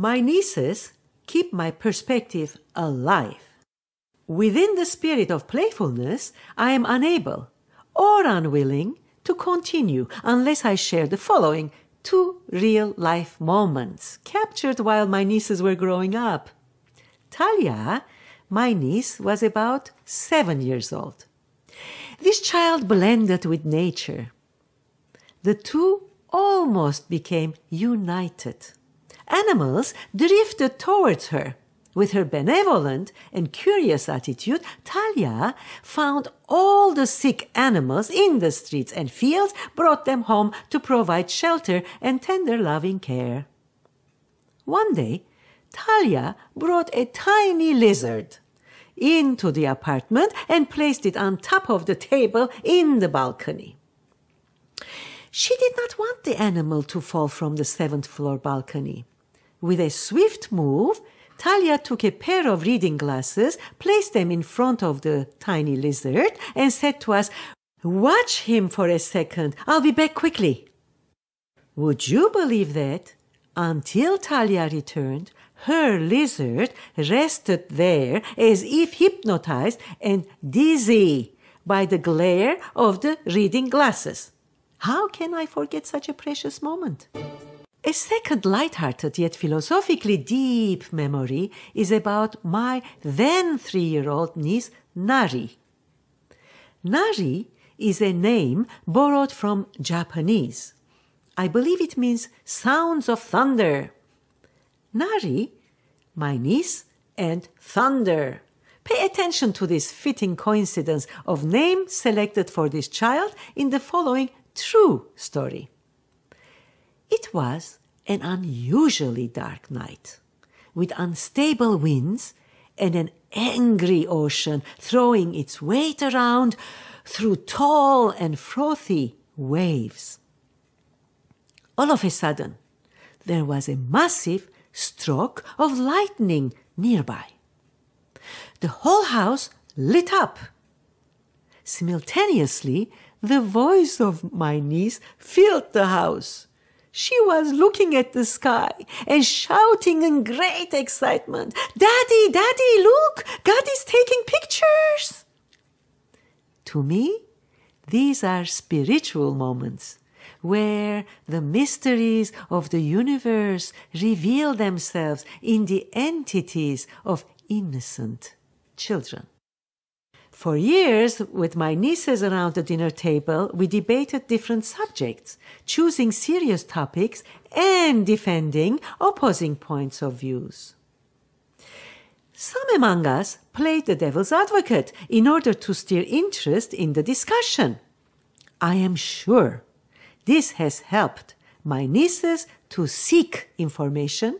My nieces keep my perspective alive. Within the spirit of playfulness, I am unable or unwilling to continue unless I share the following two real life moments captured while my nieces were growing up. Talia, my niece, was about seven years old. This child blended with nature. The two almost became united animals drifted towards her. With her benevolent and curious attitude, Talia found all the sick animals in the streets and fields, brought them home to provide shelter and tender loving care. One day, Talia brought a tiny lizard into the apartment and placed it on top of the table in the balcony. She did not want the animal to fall from the seventh floor balcony. With a swift move, Talia took a pair of reading glasses, placed them in front of the tiny lizard, and said to us, Watch him for a second. I'll be back quickly. Would you believe that? Until Talia returned, her lizard rested there as if hypnotized and dizzy by the glare of the reading glasses. How can I forget such a precious moment? A second light-hearted yet philosophically deep memory is about my then three-year-old niece Nari. Nari is a name borrowed from Japanese. I believe it means sounds of thunder. Nari, my niece, and thunder. Pay attention to this fitting coincidence of name selected for this child in the following true story. It was an unusually dark night, with unstable winds and an angry ocean throwing its weight around through tall and frothy waves. All of a sudden, there was a massive stroke of lightning nearby. The whole house lit up. Simultaneously, the voice of my niece filled the house. She was looking at the sky and shouting in great excitement, Daddy, Daddy, look, God is taking pictures. To me, these are spiritual moments where the mysteries of the universe reveal themselves in the entities of innocent children. For years, with my nieces around the dinner table, we debated different subjects, choosing serious topics and defending opposing points of views. Some among us played the devil's advocate in order to stir interest in the discussion. I am sure this has helped my nieces to seek information,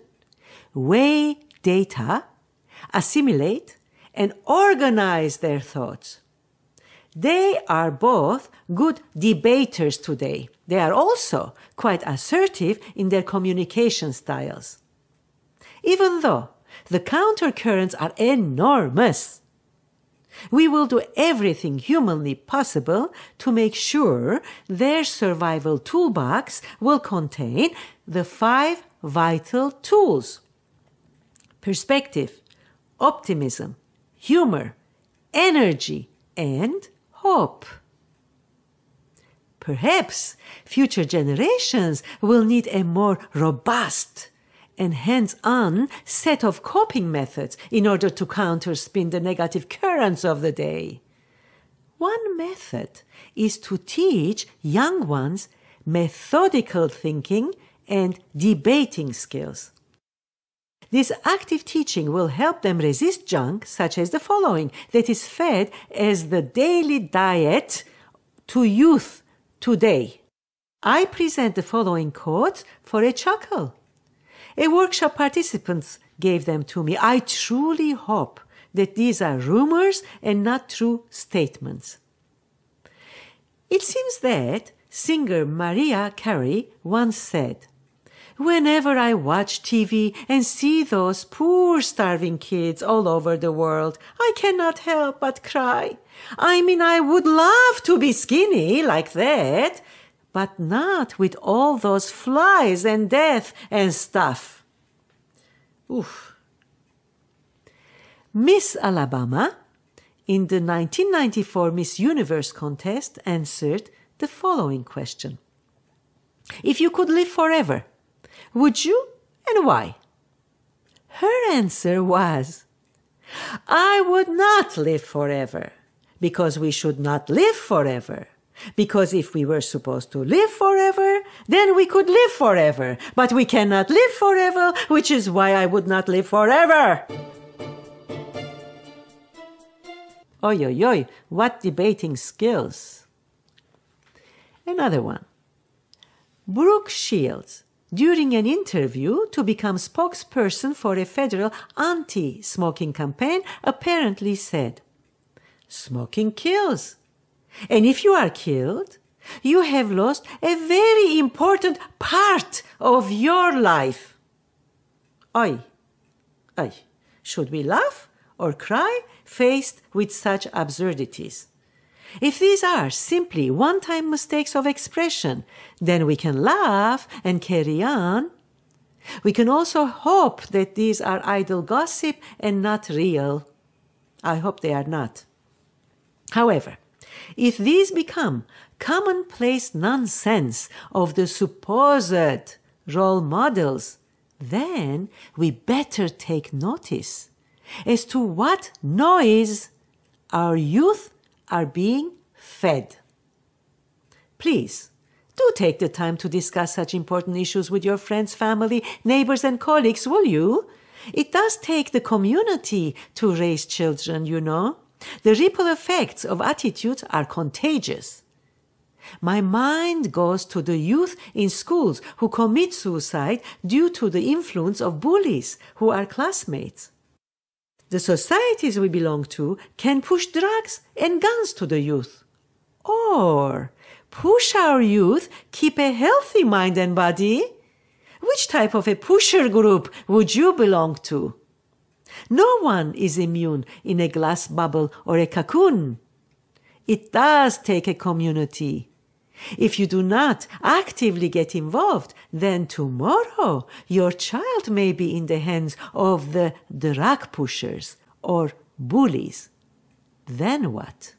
weigh data, assimilate, and organize their thoughts. They are both good debaters today. They are also quite assertive in their communication styles. Even though the countercurrents are enormous, we will do everything humanly possible to make sure their survival toolbox will contain the five vital tools perspective, optimism, humor, energy, and hope. Perhaps future generations will need a more robust and hands-on set of coping methods in order to counterspin the negative currents of the day. One method is to teach young ones methodical thinking and debating skills. This active teaching will help them resist junk, such as the following, that is fed as the daily diet to youth today. I present the following quotes for a chuckle. A workshop participant gave them to me. I truly hope that these are rumors and not true statements. It seems that singer Maria Carey once said, Whenever I watch TV and see those poor starving kids all over the world, I cannot help but cry. I mean, I would love to be skinny like that, but not with all those flies and death and stuff. Oof. Miss Alabama, in the 1994 Miss Universe contest, answered the following question. If you could live forever, would you and why? Her answer was, I would not live forever because we should not live forever. Because if we were supposed to live forever, then we could live forever. But we cannot live forever, which is why I would not live forever. Oi, oi, oi, what debating skills. Another one. Brooke Shields during an interview to become spokesperson for a federal anti-smoking campaign apparently said, Smoking kills. And if you are killed, you have lost a very important part of your life. Oi, oi, should we laugh or cry faced with such absurdities? If these are simply one time mistakes of expression, then we can laugh and carry on. We can also hope that these are idle gossip and not real. I hope they are not. However, if these become commonplace nonsense of the supposed role models, then we better take notice as to what noise our youth are being fed. Please, do take the time to discuss such important issues with your friends, family, neighbors, and colleagues, will you? It does take the community to raise children, you know. The ripple effects of attitudes are contagious. My mind goes to the youth in schools who commit suicide due to the influence of bullies who are classmates the societies we belong to can push drugs and guns to the youth. Or push our youth keep a healthy mind and body? Which type of a pusher group would you belong to? No one is immune in a glass bubble or a cocoon. It does take a community. If you do not actively get involved, then tomorrow your child may be in the hands of the drug pushers or bullies. Then what?